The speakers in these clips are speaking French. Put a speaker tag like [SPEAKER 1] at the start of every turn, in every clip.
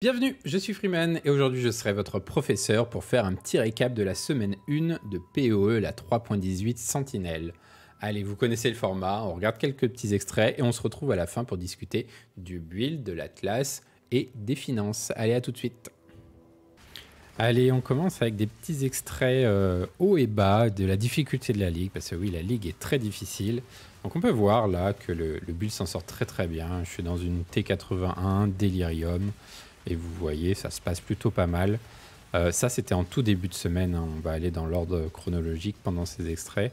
[SPEAKER 1] Bienvenue, je suis Freeman et aujourd'hui je serai votre professeur pour faire un petit récap de la semaine 1 de POE, la 3.18 Sentinelle. Allez, vous connaissez le format, on regarde quelques petits extraits et on se retrouve à la fin pour discuter du build, de l'atlas et des finances. Allez, à tout de suite. Allez, on commence avec des petits extraits euh, haut et bas de la difficulté de la ligue, parce que oui, la ligue est très difficile. Donc on peut voir là que le, le build s'en sort très très bien. Je suis dans une T81 Delirium. Et vous voyez, ça se passe plutôt pas mal. Euh, ça, c'était en tout début de semaine. Hein. On va aller dans l'ordre chronologique pendant ces extraits.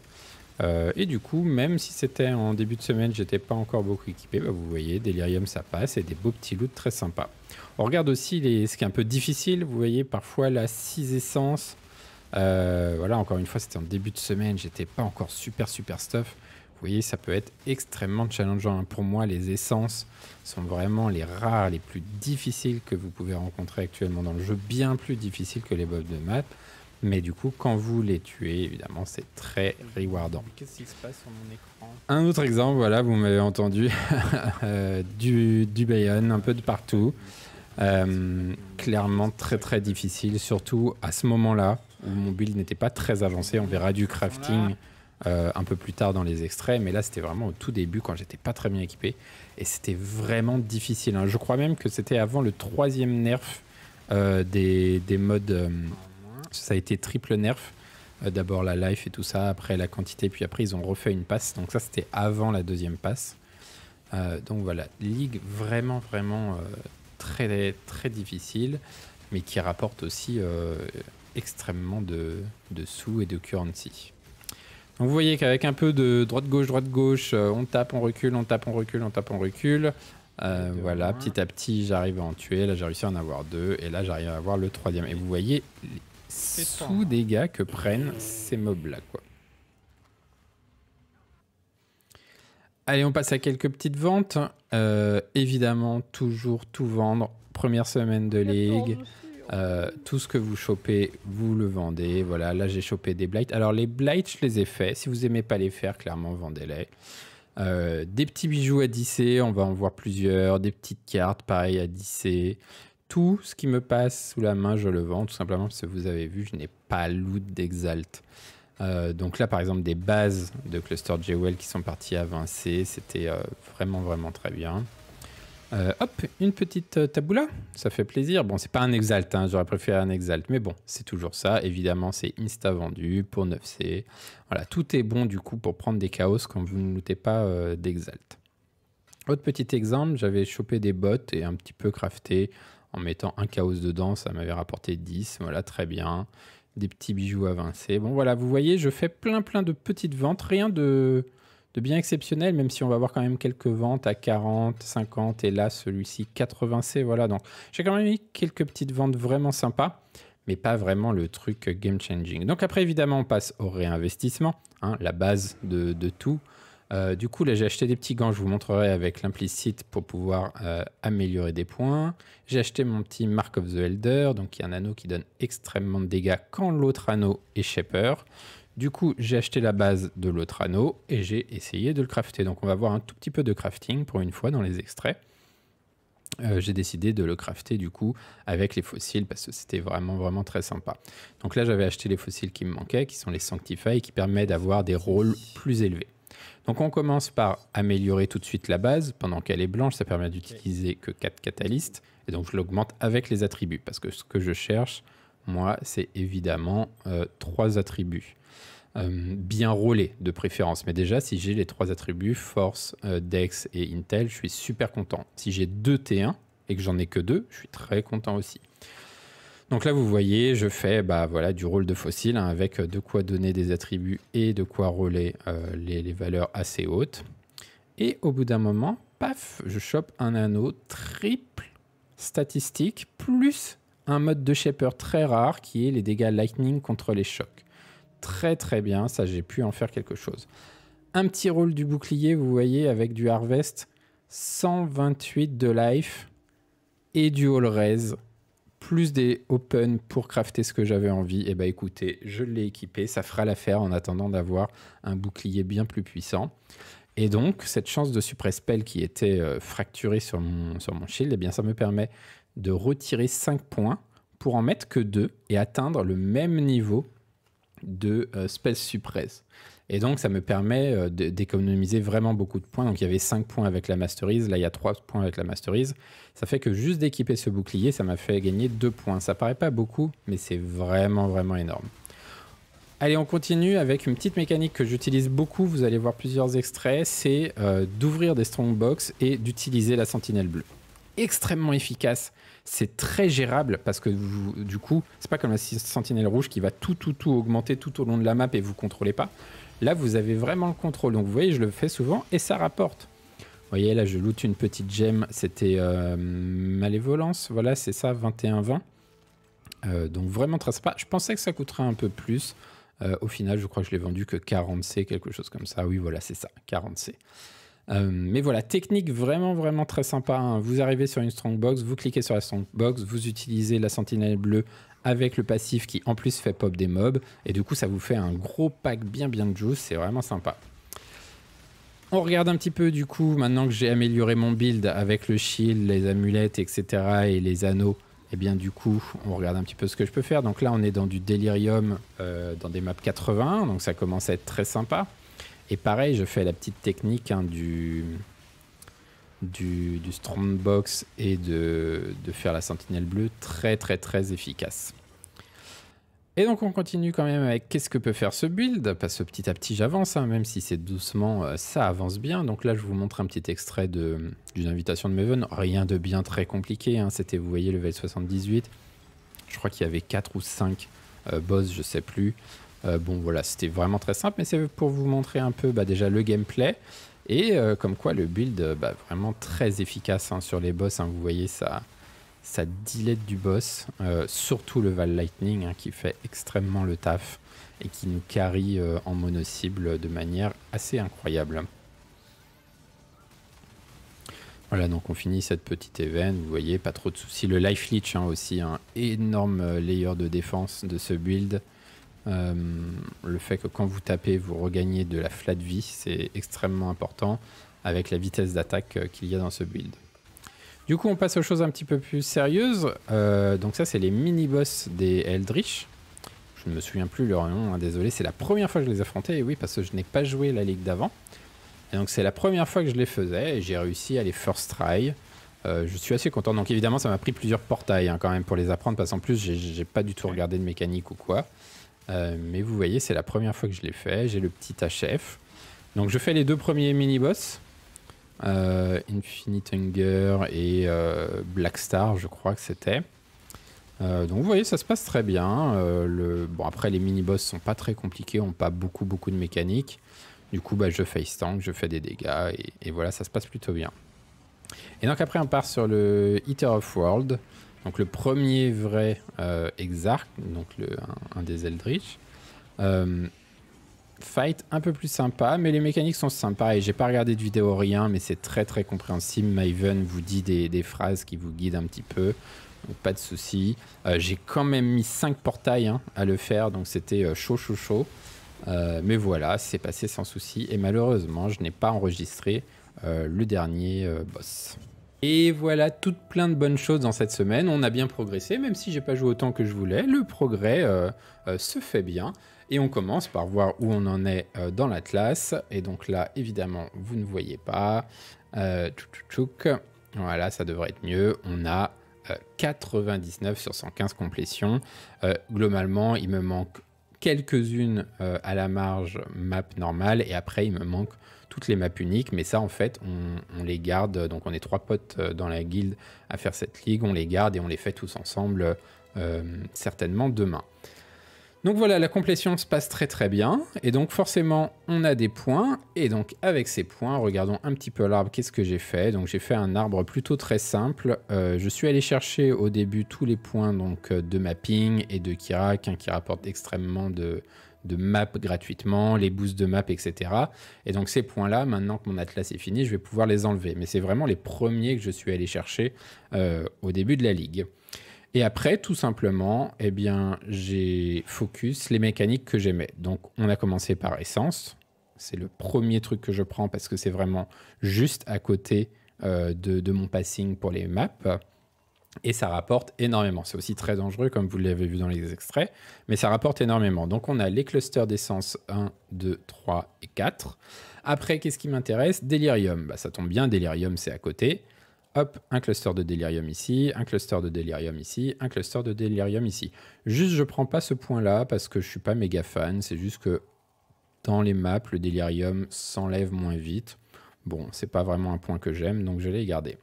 [SPEAKER 1] Euh, et du coup, même si c'était en début de semaine, j'étais pas encore beaucoup équipé, bah, vous voyez, Delirium ça passe et des beaux petits loots très sympas. On regarde aussi les, ce qui est un peu difficile, vous voyez parfois la 6 essence. Euh, voilà, encore une fois, c'était en début de semaine, j'étais pas encore super super stuff. Vous voyez, ça peut être extrêmement challengeant. Hein. Pour moi, les essences sont vraiment les rares, les plus difficiles que vous pouvez rencontrer actuellement dans le jeu, bien plus difficiles que les bobs de map. Mais du coup, quand vous les tuez, évidemment, c'est très rewardant. Qu'est-ce qui se passe sur mon écran Un autre exemple, voilà, vous m'avez entendu, euh, du, du Bayonne, un peu de partout. Euh, clairement très très difficile, surtout à ce moment-là où mon build n'était pas très avancé. On verra du crafting euh, un peu plus tard dans les extraits, mais là c'était vraiment au tout début quand j'étais pas très bien équipé et c'était vraiment difficile. Hein. Je crois même que c'était avant le troisième nerf euh, des, modes. Euh, ça a été triple nerf. D'abord la life et tout ça, après la quantité, puis après ils ont refait une passe. Donc ça c'était avant la deuxième passe. donc voilà, ligue vraiment vraiment très très difficile, mais qui rapporte aussi extrêmement de sous et de currency vous voyez qu'avec un peu de droite-gauche, droite-gauche, euh, on tape, on recule, on tape, on recule, on tape, on recule. Euh, voilà, petit à petit, j'arrive à en tuer. Là, j'ai réussi à en avoir deux. Et là, j'arrive à avoir le troisième. Et vous voyez les sous-dégâts que prennent ces mobs-là, quoi. Allez, on passe à quelques petites ventes. Euh, évidemment, toujours tout vendre. Première semaine de ligue. Euh, tout ce que vous chopez, vous le vendez. Voilà, là j'ai chopé des blights. Alors les blights, je les ai fait. Si vous aimez pas les faire, clairement, vendez-les. Euh, des petits bijoux à 10 on va en voir plusieurs. Des petites cartes, pareil à 10 Tout ce qui me passe sous la main, je le vends, tout simplement parce que vous avez vu, je n'ai pas loot d'exalt. Euh, donc là, par exemple, des bases de cluster jewel qui sont parties à 20C, c'était vraiment, vraiment très bien. Euh, hop, une petite euh, taboula, ça fait plaisir. Bon, c'est pas un exalt, hein, j'aurais préféré un exalt, mais bon, c'est toujours ça. Évidemment, c'est Insta vendu pour 9C. Voilà, tout est bon du coup pour prendre des chaos quand vous ne doutez pas euh, d'exalt. Autre petit exemple, j'avais chopé des bottes et un petit peu crafté en mettant un chaos dedans, ça m'avait rapporté 10, voilà, très bien. Des petits bijoux avancés. Bon, voilà, vous voyez, je fais plein plein de petites ventes, rien de de bien exceptionnel, même si on va avoir quand même quelques ventes à 40, 50 et là celui-ci 80C. Voilà, donc j'ai quand même eu quelques petites ventes vraiment sympas, mais pas vraiment le truc game changing. Donc après, évidemment, on passe au réinvestissement, hein, la base de, tout. Euh, du coup, là, j'ai acheté des petits gants, je vous montrerai avec l'implicite pour pouvoir euh, améliorer des points. J'ai acheté mon petit Mark of the Elder, donc il y a un anneau qui donne extrêmement de dégâts quand l'autre anneau est Shaper. Du coup, j'ai acheté la base de l'autre anneau et j'ai essayé de le crafter. Donc on va voir un tout petit peu de crafting pour une fois dans les extraits. Euh, j'ai décidé de le crafter du coup avec les fossiles parce que c'était vraiment vraiment très sympa. Donc là j'avais acheté les fossiles qui me manquaient, qui sont les Sanctify, qui permettent d'avoir des rôles plus élevés. Donc on commence par améliorer tout de suite la base. Pendant qu'elle est blanche, ça permet d'utiliser que 4 catalystes. Et donc je l'augmente avec les attributs parce que ce que je cherche, moi, c'est évidemment euh, trois 3 attributs. Euh, bien rôlé de préférence. Mais déjà, si j'ai les trois attributs, force, euh, dex et intel, je suis super content. Si j'ai deux T1 et que j'en ai que deux, je suis très content aussi. Donc là, vous voyez, je fais bah, voilà, du rôle de fossile hein, avec euh, de quoi donner des attributs et de quoi rôler les, les, valeurs assez hautes. Et au bout d'un moment, paf, je chope un anneau triple statistique plus un mode de shaper très rare qui est les dégâts lightning contre les chocs très très bien, ça j'ai pu en faire quelque chose. Un petit rôle du bouclier, vous voyez, avec du harvest, 128 de life et du all raise, plus des open pour crafter ce que j'avais envie. Et eh bah ben, écoutez, je l'ai équipé, ça fera l'affaire en attendant d'avoir un bouclier bien plus puissant. Et donc, cette chance de suppress spell qui était euh, fracturée sur mon, sur mon shield, eh bien, ça me permet de retirer 5 points pour en mettre que 2 et atteindre le même niveau de euh, Space Suppress. Et donc, ça me permet euh, d'économiser vraiment beaucoup de points. Donc, il y avait 5 points avec la Masterise. Là, il y a 3 points avec la Masterise. Ça fait que juste d'équiper ce bouclier, ça m'a fait gagner 2 points. Ça paraît pas beaucoup, mais c'est vraiment, vraiment énorme. Allez, on continue avec une petite mécanique que j'utilise beaucoup. Vous allez voir plusieurs extraits. C'est euh, d'ouvrir des strongbox et d'utiliser la sentinelle bleue. Extrêmement efficace c'est très gérable parce que du coup, c'est pas comme la sentinelle rouge qui va tout, tout, tout augmenter tout au long de la map et vous contrôlez pas. Là, vous avez vraiment le contrôle. Donc, vous voyez, je le fais souvent et ça rapporte. Vous voyez, là, je loot une petite gemme. C'était euh, Malévolence. Voilà, c'est ça, 21-20. Euh, donc, vraiment très sympa. Je pensais que ça coûterait un peu plus. Euh, au final, je crois que je l'ai vendu que 40C, quelque chose comme ça. Oui, voilà, c'est ça, 40C. Euh, mais voilà, technique vraiment, vraiment très sympa. Hein. Vous arrivez sur une strongbox, vous cliquez sur la strongbox, vous utilisez la sentinelle bleue avec le passif qui en plus fait pop des mobs. Et du coup, ça vous fait un gros pack bien, bien de juice. C'est vraiment sympa. On regarde un petit peu du coup, maintenant que j'ai amélioré mon build avec le shield, les amulettes, etc. et les anneaux. Et eh bien du coup, on regarde un petit peu ce que je peux faire. Donc là, on est dans du delirium euh, dans des maps 80, donc ça commence à être très sympa. Et pareil, je fais la petite technique hein, du, du, Strongbox et de, faire la sentinelle bleue très très très efficace. Et donc on continue quand même avec qu'est-ce que peut faire ce build, parce que petit à petit j'avance, hein, même si c'est doucement, euh, ça avance bien. Donc là je vous montre un petit extrait d'une invitation de Maven, rien de bien très compliqué, hein. c'était vous voyez level 78, je crois qu'il y avait 4 ou 5 euh, boss, je sais plus. Euh, bon, voilà, c'était vraiment très simple, mais c'est pour vous montrer un peu bah, déjà le gameplay. Et euh, comme quoi le build, euh, bah, vraiment très efficace hein, sur les boss. Hein. vous voyez, ça, ça dilette du boss. surtout le Val Lightning hein, qui fait extrêmement le taf et qui nous carry en mono-cible de manière assez incroyable. Voilà, donc on finit cette petite event. Vous voyez, pas trop de soucis. Le Life Leech aussi, un énorme layer de défense de ce build. Euh, le fait que quand vous tapez, vous regagnez de la flat vie, c'est extrêmement important avec la vitesse d'attaque euh, qu'il y a dans ce build. Du coup, on passe aux choses un petit peu plus sérieuses. Euh, donc ça, c'est les mini-boss des Eldritch. Je ne me souviens plus leur nom, hein, désolé. C'est la première fois que je les affrontais, et oui, parce que je n'ai pas joué la ligue d'avant. Et donc c'est la première fois que je les faisais, et j'ai réussi à les first try. je suis assez content. Donc évidemment, ça m'a pris plusieurs portails hein, quand même pour les apprendre, parce qu'en plus, j'ai pas du tout regardé de mécanique ou quoi. Euh, mais vous voyez, c'est la première fois que je l'ai fait. J'ai le petit HF. Donc je fais les deux premiers mini-boss. Euh, Infinite Hunger et euh, Black Star, je crois que c'était. Euh, donc vous voyez, ça se passe très bien. Bon, après, les mini-boss sont pas très compliqués, ont pas beaucoup, beaucoup de mécaniques. Du coup, bah, je face tank, je fais des dégâts et, et voilà, ça se passe plutôt bien. Et donc après, on part sur le Eater of World donc le premier vrai euh, donc un, des Eldritch. Euh, fight un peu plus sympa, mais les mécaniques sont sympas. Et j'ai pas regardé de vidéo rien, mais c'est très très compréhensible. Maven vous dit des, phrases qui vous guident un petit peu. Donc pas de souci. Euh, j'ai quand même mis 5 portails hein, à le faire, donc c'était euh, chaud chaud chaud. mais voilà, c'est passé sans souci. Et malheureusement, je n'ai pas enregistré le dernier boss. Et voilà, toutes plein de bonnes choses dans cette semaine. On a bien progressé, même si j'ai pas joué autant que je voulais. Le progrès euh, euh, se fait bien. Et on commence par voir où on en est euh, dans l'Atlas. Et donc là, évidemment, vous ne voyez pas. Voilà, ça devrait être mieux. On a 99 sur 115 complétions. globalement, il me manque quelques-unes à la marge map normale. Et après, il me manque toutes les maps uniques, mais ça en fait on, les garde, donc on est trois potes euh, dans la guilde à faire cette ligue, on les garde et on les fait tous ensemble euh, certainement demain. Donc voilà, la complétion se passe très très bien, et donc forcément on a des points, et donc avec ces points, regardons un petit peu l'arbre, qu'est-ce que j'ai fait Donc j'ai fait un arbre plutôt très simple, euh, je suis allé chercher au début tous les points donc, de mapping et de Kira, qui rapporte extrêmement de, de maps gratuitement, les boosts de map, etc. Et donc ces points-là, maintenant que mon atlas est fini, je vais pouvoir les enlever. Mais c'est vraiment les premiers que je suis allé chercher euh, au début de la ligue. Et après, tout simplement, eh bien, j'ai focus les mécaniques que j'aimais. Donc on a commencé par essence. C'est le premier truc que je prends parce que c'est vraiment juste à côté euh, de, de, mon passing pour les maps et ça rapporte énormément. C'est aussi très dangereux, comme vous l'avez vu dans les extraits, mais ça rapporte énormément. Donc on a les clusters d'essence 1, 2, 3 et 4. Après, qu'est-ce qui m'intéresse Delirium. Bah, ça tombe bien, Delirium, c'est à côté. Hop, un cluster de Delirium ici, un cluster de Delirium ici, un cluster de Delirium ici. Juste, je prends pas ce point-là parce que je suis pas méga fan. C'est juste que dans les maps, le Delirium s'enlève moins vite. Bon, c'est pas vraiment un point que j'aime, donc je l'ai gardé.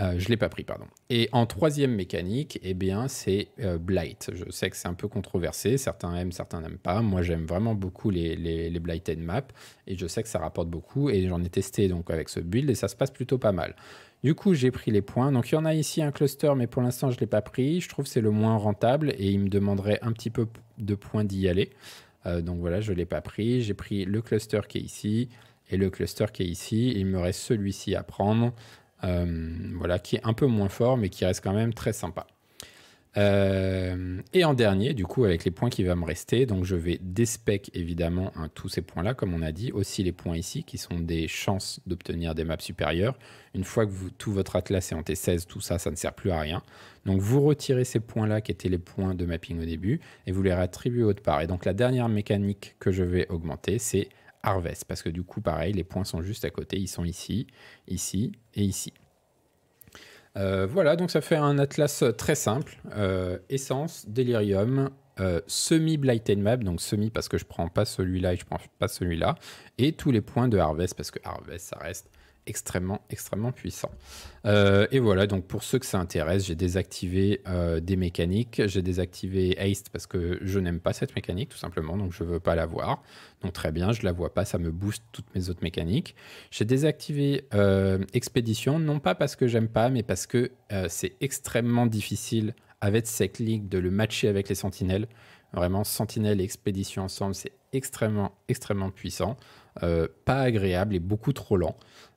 [SPEAKER 1] Euh, je ne l'ai pas pris, pardon. Et en troisième mécanique, eh bien, c'est euh, Blight. Je sais que c'est un peu controversé. Certains aiment, certains n'aiment pas. Moi, j'aime vraiment beaucoup les, les, les Blighted maps. Et je sais que ça rapporte beaucoup. Et j'en ai testé donc avec ce build et ça se passe plutôt pas mal. Du coup, j'ai pris les points. Donc, il y en a ici un cluster, mais pour l'instant, je ne l'ai pas pris. Je trouve que c'est le moins rentable et il me demanderait un petit peu de points d'y aller. Euh, donc voilà, je ne l'ai pas pris. J'ai pris le cluster qui est ici et le cluster qui est ici. Il me reste celui-ci à prendre. Euh, voilà, qui est un peu moins fort, mais qui reste quand même très sympa. Euh, et en dernier, du coup, avec les points qui va me rester, donc je vais despec évidemment hein, tous ces points-là, comme on a dit, aussi les points ici, qui sont des chances d'obtenir des maps supérieures. Une fois que vous, tout votre atlas est en T16, tout ça, ça ne sert plus à rien. Donc vous retirez ces points-là, qui étaient les points de mapping au début, et vous les réattribuez autre part. Et donc la dernière mécanique que je vais augmenter, c'est harvest, parce que du coup, pareil, les points sont juste à côté, ils sont ici, ici et ici. Euh, voilà, donc ça fait un atlas euh, très simple. Euh, essence, Delirium, semi-blighted map, donc semi parce que je prends pas celui-là et je prends pas celui-là, et tous les points de harvest parce que harvest ça reste extrêmement, extrêmement puissant. Euh, et voilà, donc pour ceux que ça intéresse, j'ai désactivé euh, des mécaniques, j'ai désactivé Haste parce que je n'aime pas cette mécanique tout simplement, donc je veux pas la voir. Donc très bien, je la vois pas, ça me booste toutes mes autres mécaniques. J'ai désactivé euh, Expédition, non pas parce que j'aime pas, mais parce que c'est extrêmement difficile avec cette ligue de le matcher avec les sentinelles. Vraiment, sentinelle et expédition ensemble, c'est extrêmement, extrêmement puissant, euh, pas agréable et beaucoup trop lent.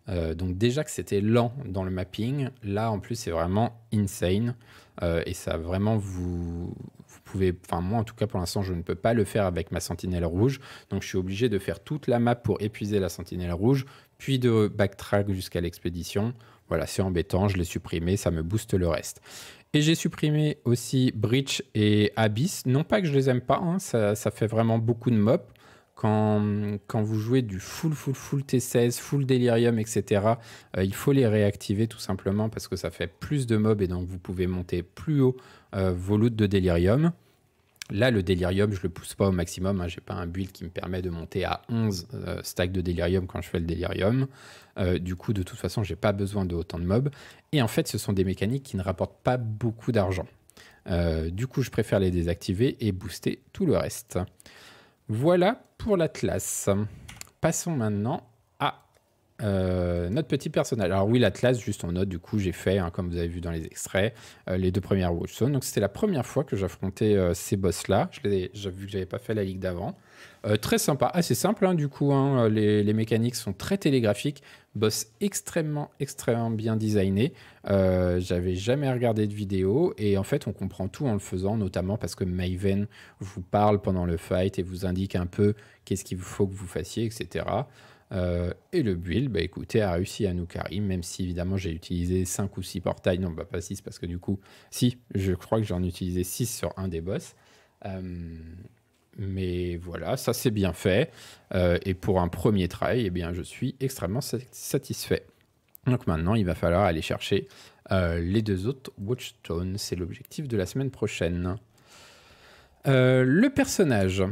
[SPEAKER 1] Euh, donc déjà que c'était lent dans le mapping, là en plus c'est vraiment insane euh, et ça vraiment vous, vous pouvez, enfin moi en tout cas pour l'instant je ne peux pas le faire avec ma sentinelle rouge, donc je suis obligé de faire toute la map pour épuiser la sentinelle rouge, puis de backtrack jusqu'à l'expédition. Voilà, c'est embêtant, je l'ai supprimé, ça me booste le reste. Et j'ai supprimé aussi Breach et Abyss. Non pas que je les aime pas, hein, ça, fait vraiment beaucoup de mobs. Quand, vous jouez du full, full, full T16, full Delirium, etc., euh, il faut les réactiver tout simplement parce que ça fait plus de mobs et donc vous pouvez monter plus haut euh, vos loots de Delirium. Là, le délirium, je ne le pousse pas au maximum. Je hein. J'ai pas un build qui me permet de monter à 11 euh, stacks de délirium quand je fais le délirium. Euh, du coup, de toute façon, je n'ai pas besoin de autant de mobs. Et en fait, ce sont des mécaniques qui ne rapportent pas beaucoup d'argent. Euh, du coup, je préfère les désactiver et booster tout le reste. Voilà pour l'Atlas. Passons maintenant euh, notre petit personnage. Alors oui, l'Atlas, juste en note, du coup, j'ai fait, hein, comme vous avez vu dans les extraits, euh, les deux premières Watson Donc c'était la première fois que j'affrontais euh, ces boss-là. J'ai vu que j'avais pas fait la ligue d'avant. très sympa, assez simple, hein, du coup. Hein. les, mécaniques sont très télégraphiques. Boss extrêmement, extrêmement bien designé. J'avais jamais regardé de vidéo et en fait, on comprend tout en le faisant, notamment parce que Maven vous parle pendant le fight et vous indique un peu qu'est-ce qu'il faut que vous fassiez, etc. Euh, et le build, bah, écoutez, a réussi à nous carry, même si évidemment j'ai utilisé 5 ou 6 portails, non, pas 6, parce que du coup, si, je crois que j'en utilisais 6 sur un des boss. Euh, mais voilà, ça c'est bien fait. Euh, et pour un premier try, et eh bien, je suis extrêmement satisfait. Donc maintenant, il va falloir aller chercher les deux autres Watchstones. C'est l'objectif de la semaine prochaine. Euh, le personnage.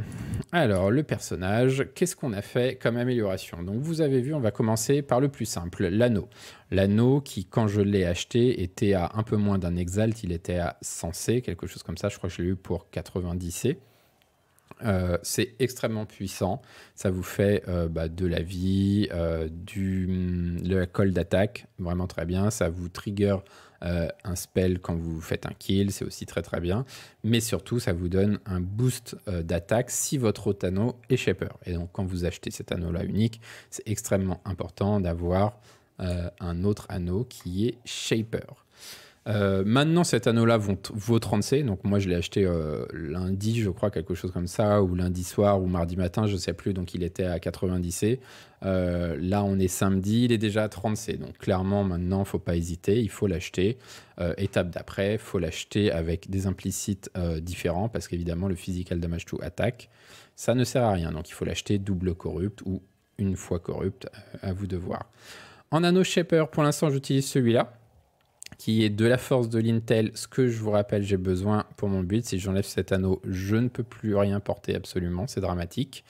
[SPEAKER 1] Alors, le personnage, qu'est-ce qu'on a fait comme amélioration Donc, vous avez vu, on va commencer par le plus simple, l'anneau. L'anneau qui, quand je l'ai acheté, était à un peu moins d'un exalt, il était à 100C, quelque chose comme ça, je crois que je l'ai eu pour 90C. Euh, c'est extrêmement puissant. Ça vous fait euh, bah, de la vie, du, de la d'attaque, vraiment très bien. Ça vous trigger euh, un spell quand vous faites un kill, c'est aussi très très bien. Mais surtout, ça vous donne un boost euh, d'attaque si votre anneau est shaper. Et donc, quand vous achetez cet anneau-là unique, c'est extrêmement important d'avoir euh, un autre anneau qui est shaper. Euh, maintenant, cet anneau-là vaut 30C Donc, moi, je l'ai acheté euh, lundi, je crois, quelque chose comme ça, ou lundi soir, ou mardi matin, je ne sais plus. Donc, il était à 90C. Euh, là, on est samedi, il est déjà à 30C. Donc, clairement, maintenant, faut pas hésiter, il faut l'acheter. étape d'après, faut l'acheter avec des implicites différents, parce qu'évidemment, le physical damage to attack ça ne sert à rien. Donc, il faut l'acheter double corrupt ou une fois corrupt, à vous de voir. En anneau shaper, pour l'instant, j'utilise celui-là qui est de la force de l'intel, ce que je vous rappelle, j'ai besoin pour mon but. Si j'enlève cet anneau, je ne peux plus rien porter absolument, c'est dramatique.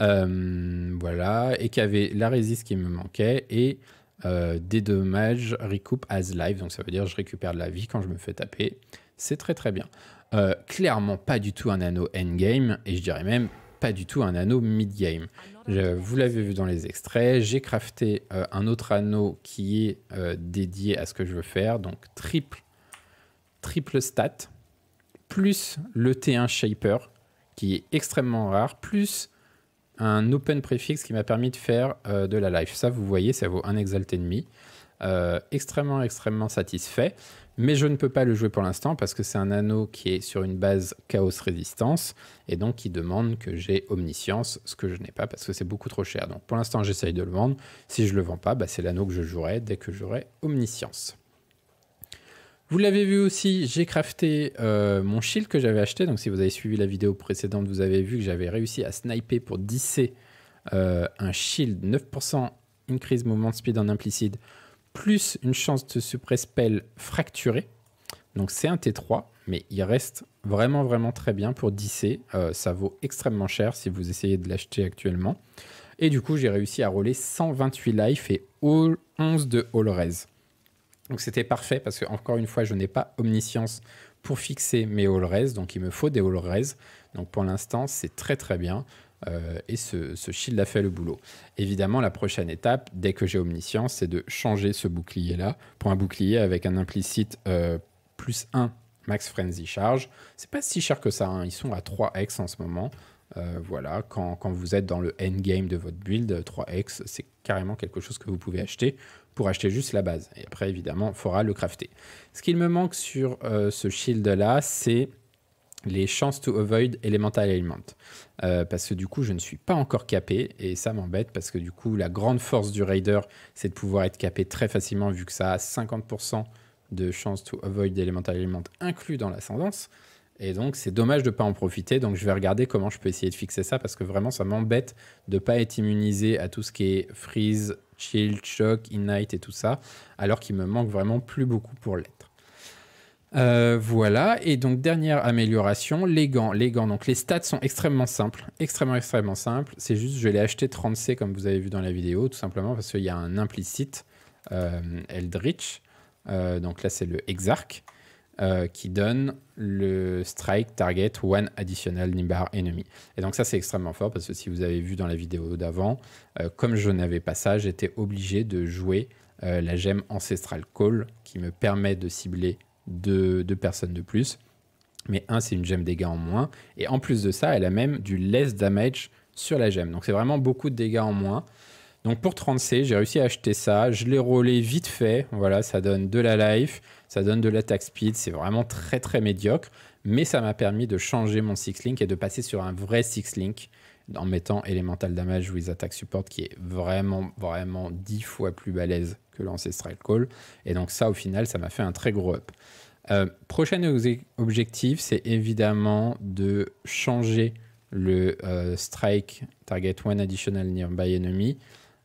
[SPEAKER 1] Euh, voilà, et qu'il avait la résiste qui me manquait et euh, des dommages recoup as life, donc ça veut dire je récupère de la vie quand je me fais taper. C'est très très bien. Euh, clairement pas du tout un anneau endgame, et je dirais même pas du tout un anneau mid-game. Vous l'avez vu dans les extraits, j'ai crafté euh, un autre anneau qui est euh, dédié à ce que je veux faire, donc triple, triple stat, plus le T1 Shaper, qui est extrêmement rare, plus un open prefix qui m'a permis de faire euh, de la life. Ça, vous voyez, ça vaut un exalt ennemi. extrêmement, extrêmement satisfait mais je ne peux pas le jouer pour l'instant parce que c'est un anneau qui est sur une base chaos résistance et donc qui demande que j'ai omniscience, ce que je n'ai pas parce que c'est beaucoup trop cher. Donc pour l'instant j'essaye de le vendre. Si je ne le vends pas, bah, c'est l'anneau que je jouerai dès que j'aurai omniscience. Vous l'avez vu aussi, j'ai crafté euh, mon shield que j'avais acheté. Donc si vous avez suivi la vidéo précédente, vous avez vu que j'avais réussi à sniper pour 10 c euh, un shield 9% increase movement speed en implicite plus une chance de suppress spell fracturé. Donc c'est un T3, mais il reste vraiment vraiment très bien pour 10 euh, ça vaut extrêmement cher si vous essayez de l'acheter actuellement. Et du coup, j'ai réussi à rouler 128 life et 11 de all Donc c'était parfait parce que encore une fois, je n'ai pas omniscience pour fixer mes all donc il me faut des all Donc pour l'instant, c'est très très bien. Euh, et ce, shield a fait le boulot. Évidemment, la prochaine étape, dès que j'ai omniscience, c'est de changer ce bouclier-là pour un bouclier avec un implicite euh, plus 1 max frenzy charge. C'est pas si cher que ça, hein. ils sont à 3x en ce moment. Euh, voilà, quand, quand, vous êtes dans le endgame de votre build, 3x, c'est carrément quelque chose que vous pouvez acheter pour acheter juste la base. Et après, évidemment, il faudra le crafter. Ce qu'il me manque sur ce shield-là, c'est les chances to avoid elemental element. Euh, parce que du coup, je ne suis pas encore capé et ça m'embête parce que du coup, la grande force du raider, c'est de pouvoir être capé très facilement vu que ça a 50% de chances to avoid elemental element inclus dans l'ascendance. Et donc, c'est dommage de ne pas en profiter. Donc, je vais regarder comment je peux essayer de fixer ça parce que vraiment, ça m'embête de ne pas être immunisé à tout ce qui est freeze, chill, shock, ignite et tout ça, alors qu'il me manque vraiment plus beaucoup pour l'être. Euh, voilà, et donc dernière amélioration, les gants. Les gants, donc les stats sont extrêmement simples, extrêmement extrêmement simples. C'est juste, je l'ai acheté 30C comme vous avez vu dans la vidéo, tout simplement parce qu'il y a un implicite euh, Eldritch, euh, donc là c'est le Exarch, qui donne le strike target one additional Nimbar enemy. Et donc ça c'est extrêmement fort parce que si vous avez vu dans la vidéo d'avant, comme je n'avais pas ça, j'étais obligé de jouer la gemme Ancestral Call qui me permet de cibler de, personnes de plus. Mais 1, c'est une gemme dégâts en moins. Et en plus de ça, elle a même du less damage sur la gemme. Donc c'est vraiment beaucoup de dégâts en moins. Donc pour 30C, j'ai réussi à acheter ça. Je l'ai rollé vite fait. Voilà, ça donne de la life, ça donne de l'attack speed. C'est vraiment très très médiocre. Mais ça m'a permis de changer mon six link et de passer sur un vrai six link en mettant Elemental Damage with Attack Support qui est vraiment, vraiment 10 fois plus balèze que Strike Call. Et donc ça, au final, ça m'a fait un très gros up. Euh, prochain objectif, c'est évidemment de changer le euh, strike target one additional nearby enemy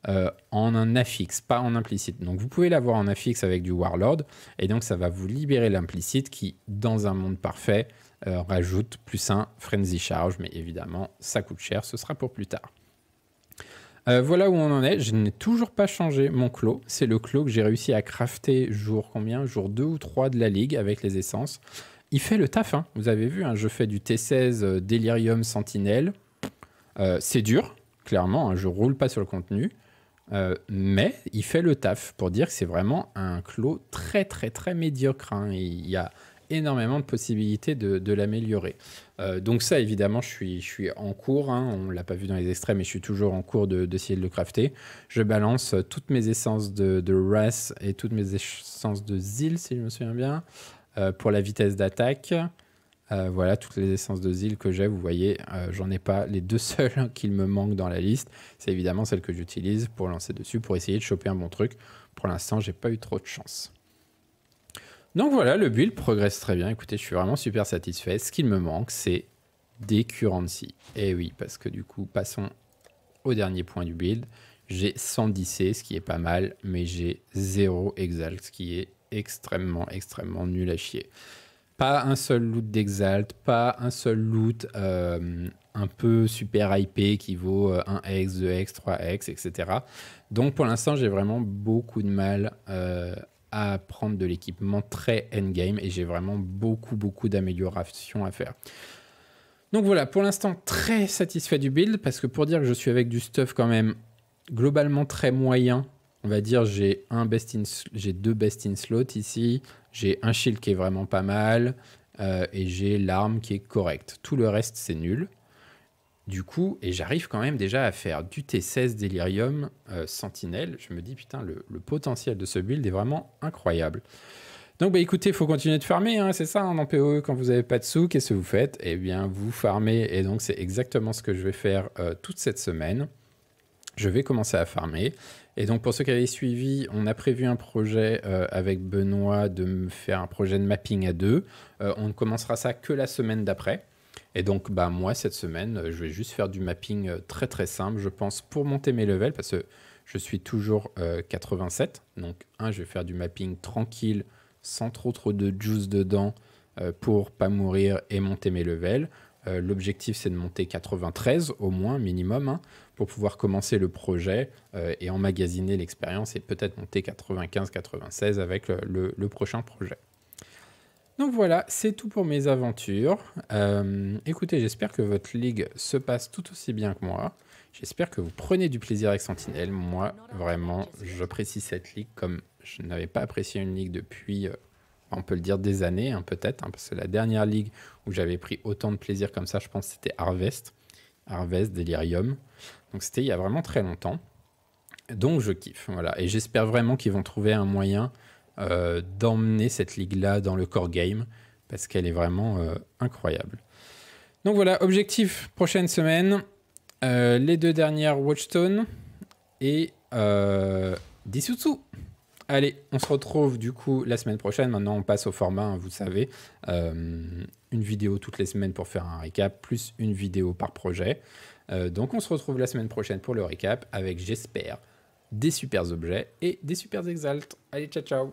[SPEAKER 1] euh, en un affixe, pas en implicite. Donc vous pouvez l'avoir en affix avec du warlord, et donc ça va vous libérer l'implicite qui, dans un monde parfait, euh, rajoute plus un Frenzy Charge, mais évidemment, ça coûte cher, ce sera pour plus tard. Euh, voilà où on en est, je n'ai toujours pas changé mon clos, c'est le clos que j'ai réussi à crafter jour combien Jour 2 ou 3 de la ligue avec les essences. Il fait le taf, hein. vous avez vu, hein, je fais du T16 euh, Delirium Sentinelle, c'est dur, clairement, hein, je roule pas sur le contenu, mais il fait le taf pour dire que c'est vraiment un clos très très très médiocre. Il y a énormément de possibilités de, l'améliorer. Euh, donc ça, évidemment, je suis, je suis en cours. Hein. on ne l'a pas vu dans les extraits, mais je suis toujours en cours d'essayer de, de, le crafter. Je balance euh, toutes mes essences de, de race et toutes mes essences de Zil, si je me souviens bien, euh, pour la vitesse d'attaque. voilà, toutes les essences de Zil que j'ai, vous voyez, j'en ai pas. Les deux seules qu'il me manque dans la liste, c'est évidemment celle que j'utilise pour lancer dessus, pour essayer de choper un bon truc. Pour l'instant, j'ai pas eu trop de chance. Donc voilà, le build progresse très bien. Écoutez, je suis vraiment super satisfait. Ce qu'il me manque, c'est des currency. Et eh oui, parce que du coup, passons au dernier point du build. J'ai 110C, ce qui est pas mal, mais j'ai 0 exalt, ce qui est extrêmement, extrêmement nul à chier. Pas un seul loot d'exalt, pas un seul loot euh, un peu super hypé qui vaut 1 euh, x, 2 x, 3 x, etc. Donc pour l'instant, j'ai vraiment beaucoup de mal euh, à prendre de l'équipement très endgame et j'ai vraiment beaucoup beaucoup d'améliorations à faire. Donc voilà, pour l'instant très satisfait du build parce que pour dire que je suis avec du stuff quand même globalement très moyen, on va dire j'ai un best in j'ai deux best in slot ici, j'ai un shield qui est vraiment pas mal euh, et j'ai l'arme qui est correcte. Tout le reste c'est nul. Du coup, et j'arrive quand même déjà à faire du T16 Delirium euh, Sentinelle. Je me dis, putain, le, potentiel de ce build est vraiment incroyable. Donc, bah, écoutez, il faut continuer de farmer, hein, c'est ça, hein, Dans en PoE, quand vous n'avez pas de sous, qu'est-ce que vous faites Eh bien, vous farmez, et donc c'est exactement ce que je vais faire euh, toute cette semaine. Je vais commencer à farmer. Et donc, pour ceux qui avaient suivi, on a prévu un projet euh, avec Benoît de me faire un projet de mapping à deux. on ne commencera ça que la semaine d'après. Et donc, bah, moi, cette semaine, euh, je vais juste faire du mapping euh, très très simple, je pense, pour monter mes levels, parce que je suis toujours 87. Euh, donc, un, je vais faire du mapping tranquille, sans trop trop de juice dedans, pour pour pas mourir et monter mes levels. L'objectif, c'est de monter 93 au moins, minimum, hein, pour pouvoir commencer le projet et emmagasiner l'expérience et peut-être monter 95-96 avec le prochain projet. Donc voilà, c'est tout pour mes aventures. Euh, écoutez, j'espère que votre ligue se passe tout aussi bien que moi. J'espère que vous prenez du plaisir avec Sentinelle. Moi, vraiment, j'apprécie cette ligue comme je n'avais pas apprécié une ligue depuis, euh, on peut le dire, des années, hein, peut-être. Hein, parce que la dernière ligue où j'avais pris autant de plaisir comme ça, je pense, c'était Harvest. Harvest, Delirium. Donc c'était il y a vraiment très longtemps. Donc je kiffe, voilà. Et j'espère vraiment qu'ils vont trouver un moyen euh, d'emmener cette ligue-là dans le core game, parce qu'elle est vraiment euh, incroyable. Donc voilà, objectif prochaine semaine, euh, les deux dernières Watchstone et euh, Allez, on se retrouve du coup la semaine prochaine. Maintenant, on passe au format, hein, vous savez. une vidéo toutes les semaines pour faire un récap, plus une vidéo par projet. donc, on se retrouve la semaine prochaine pour le recap avec, j'espère, des super objets et des super exaltes. Allez, ciao, ciao